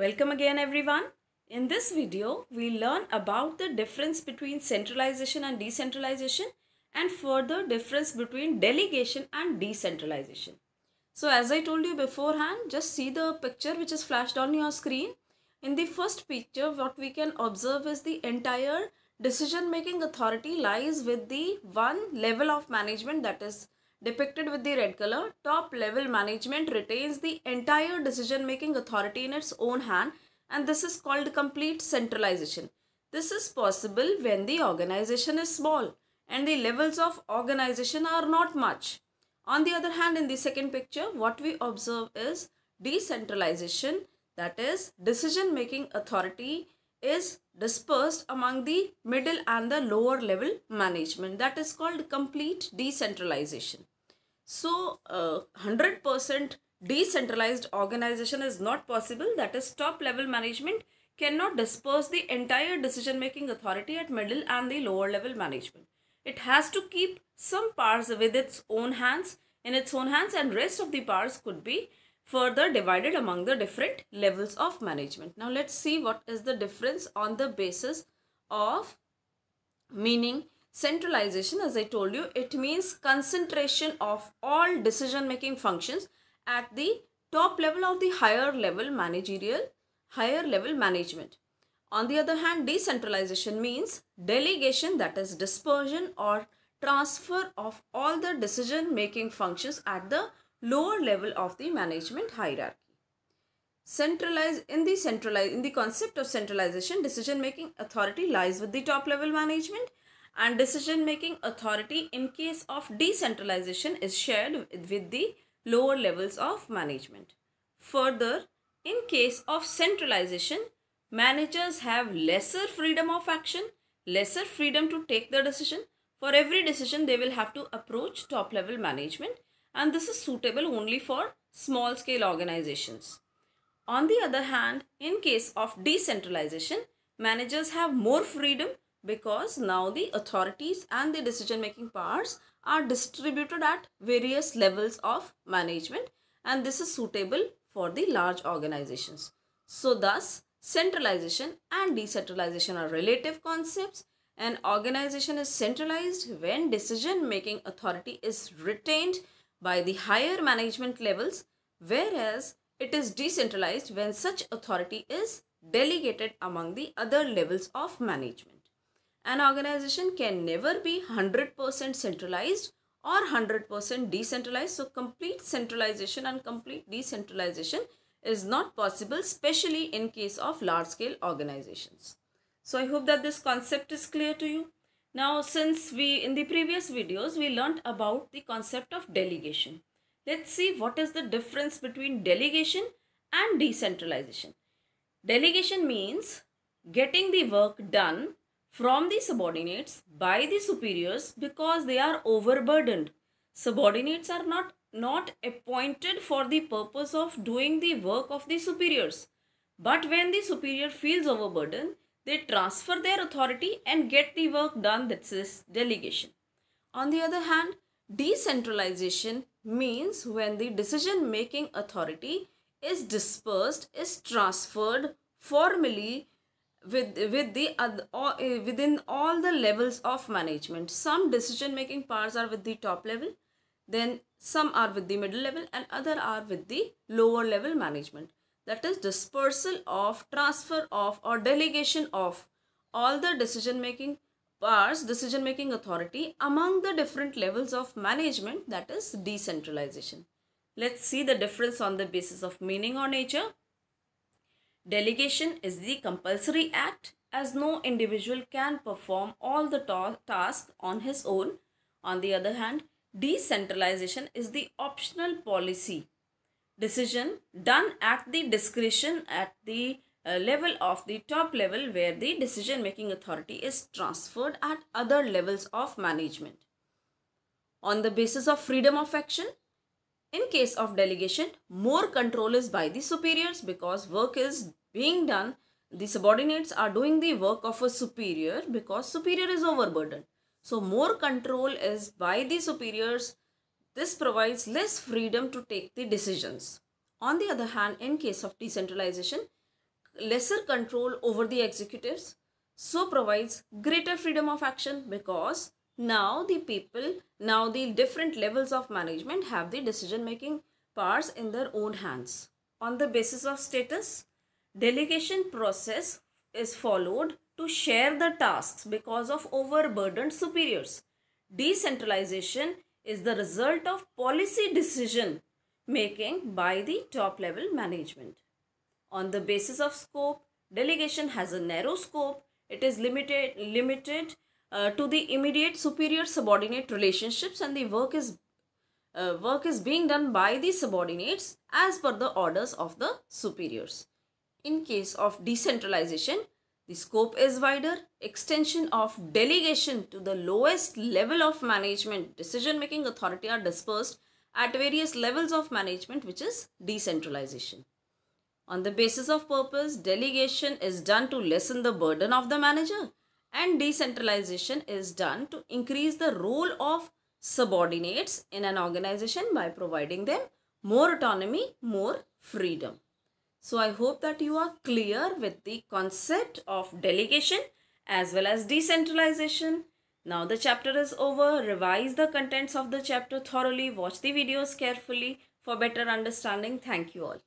Welcome again everyone. In this video, we learn about the difference between centralization and decentralization and further difference between delegation and decentralization. So as I told you beforehand, just see the picture which is flashed on your screen. In the first picture, what we can observe is the entire decision making authority lies with the one level of management that is depicted with the red color, top level management retains the entire decision making authority in its own hand and this is called complete centralization. This is possible when the organization is small and the levels of organization are not much. On the other hand, in the second picture, what we observe is decentralization, that is, decision making authority is dispersed among the middle and the lower level management. That is called complete decentralization. So, 100% uh, decentralized organization is not possible. That is top level management cannot disperse the entire decision making authority at middle and the lower level management. It has to keep some powers with its own hands in its own hands and rest of the powers could be further divided among the different levels of management. Now let's see what is the difference on the basis of meaning centralization as I told you it means concentration of all decision making functions at the top level of the higher level managerial higher level management. On the other hand decentralization means delegation that is dispersion or transfer of all the decision making functions at the lower level of the management hierarchy. Centralized in the centralized in the concept of centralization, decision making authority lies with the top level management and decision making authority in case of decentralization is shared with the lower levels of management. Further, in case of centralization, managers have lesser freedom of action, lesser freedom to take the decision. For every decision, they will have to approach top level management and this is suitable only for small scale organizations. On the other hand, in case of decentralization, managers have more freedom because now the authorities and the decision making powers are distributed at various levels of management and this is suitable for the large organizations. So thus, centralization and decentralization are relative concepts. An organization is centralized when decision making authority is retained by the higher management levels, whereas it is decentralized when such authority is delegated among the other levels of management. An organization can never be 100% centralized or 100% decentralized. So, complete centralization and complete decentralization is not possible, especially in case of large scale organizations. So, I hope that this concept is clear to you. Now since we in the previous videos we learnt about the concept of delegation. Let's see what is the difference between delegation and decentralization. Delegation means getting the work done from the subordinates by the superiors because they are overburdened. Subordinates are not, not appointed for the purpose of doing the work of the superiors. But when the superior feels overburdened, they transfer their authority and get the work done that is delegation. On the other hand, decentralization means when the decision making authority is dispersed, is transferred formally with with the uh, within all the levels of management some decision making powers are with the top level then some are with the middle level and other are with the lower level management that is dispersal of, transfer of or delegation of all the decision making powers, decision making authority among the different levels of management that is decentralization. Let's see the difference on the basis of meaning or nature. Delegation is the compulsory act as no individual can perform all the ta tasks on his own. On the other hand, decentralization is the optional policy decision done at the discretion at the uh, level of the top level where the decision making authority is transferred at other levels of management. On the basis of freedom of action, in case of delegation, more control is by the superiors because work is being done. The subordinates are doing the work of a superior because superior is overburdened. So more control is by the superiors this provides less freedom to take the decisions. On the other hand, in case of decentralization, lesser control over the executives so provides greater freedom of action because now the people, now the different levels of management have the decision making powers in their own hands. On the basis of status, delegation process is followed to share the tasks because of overburdened superiors. Decentralization is the result of policy decision making by the top level management. On the basis of scope, delegation has a narrow scope. It is limited, limited uh, to the immediate superior subordinate relationships and the work is uh, work is being done by the subordinates as per the orders of the superiors. In case of decentralization, the scope is wider, extension of delegation to the lowest level of management, decision-making authority are dispersed at various levels of management which is decentralization. On the basis of purpose, delegation is done to lessen the burden of the manager and decentralization is done to increase the role of subordinates in an organization by providing them more autonomy, more freedom. So I hope that you are clear with the concept of delegation as well as decentralization. Now the chapter is over. Revise the contents of the chapter thoroughly. Watch the videos carefully for better understanding. Thank you all.